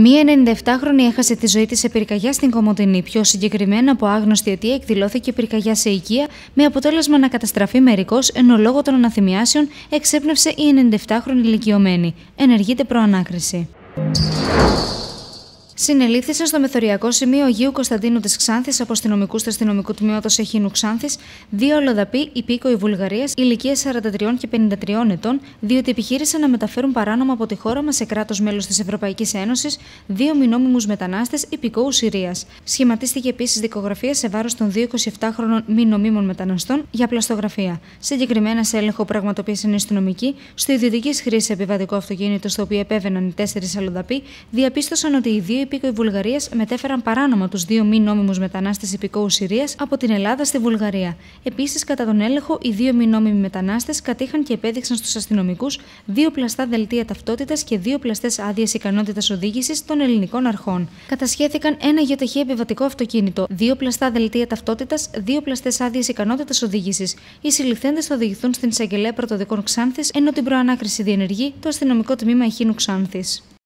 Μία 97χρονη έχασε τη ζωή της σε πυρκαγιά στην Κομωτινή. Πιο συγκεκριμένα από άγνωστη αιτία εκδηλώθηκε πυρκαγιά σε οικία, με αποτέλεσμα να καταστραφεί μερικώς, ενώ λόγω των αναθυμιάσεων εξέπνευσε η 97χρονη ηλικιωμένη. Ενεργείται προανάκριση συνελήφθησαν στο μεθοριακό σημείο Αγίου Κωνσταντίνου της Ξάνθης από αστυνομικού του αστυνομικού τμήματος Εχίνου Ξάνθης, δύο αλλοδαποί υπήκοοι Βουλγαρία ηλικίε 43 και 53 ετών, διότι επιχείρησαν να μεταφέρουν παράνομα από τη χώρα μας σε κράτος μέλος της Ευρωπαϊκής Ένωσης δύο μηνόμιμους μετανάστες υπηκόου Συρίας. Σχηματίστηκε επίσης δικογραφία σε βάρος των 27χρονων μη νομίμων μεταναστών για πλαστογραφία. Συγκεκριμένα σε έλεγχο πραγματοποίησαν οι αστυνομικοί στο ιδιωτικής χρήσης επιβατικό αυτοκίνητο στο οποίο επέβαιναν οι τέσσερις αλλοδαποί, διαπίστωσαν ότι οι δύο υπήκοοι Βουλγαρία μετέφεραν παράνομα τους δύο μη νόμιμους μετανάστες υπηκόου Συρίας από την Ελλάδα στη Βουλγαρία. Επίσης, κατά τον έλεγχο, οι δύο μη νόμιμοι μετανάστες κατήχαν και επέδειξαν στους αστυνομικούς δύο πλαστά δελτία ταυτότητας και δύο πλαστές άδειες ικανότητας οδήγησης των ελληνικών αρχών. Κατασχέθηκαν ένα γεωτεχή επιβατικό αυτοκίνητο, δύο πλαστά δελτία ταυτότητας, δύο πλαστές άδειες ικανότητας οδήγησης. Οι συλληφθέντες θα οδηγηθούν στην εισαγγελέα πρωτοδικών Ξάνθης, ενώ την προανάκριση διενεργεί το αστυνομικό τμήμα Εχίνου Ξάνθη.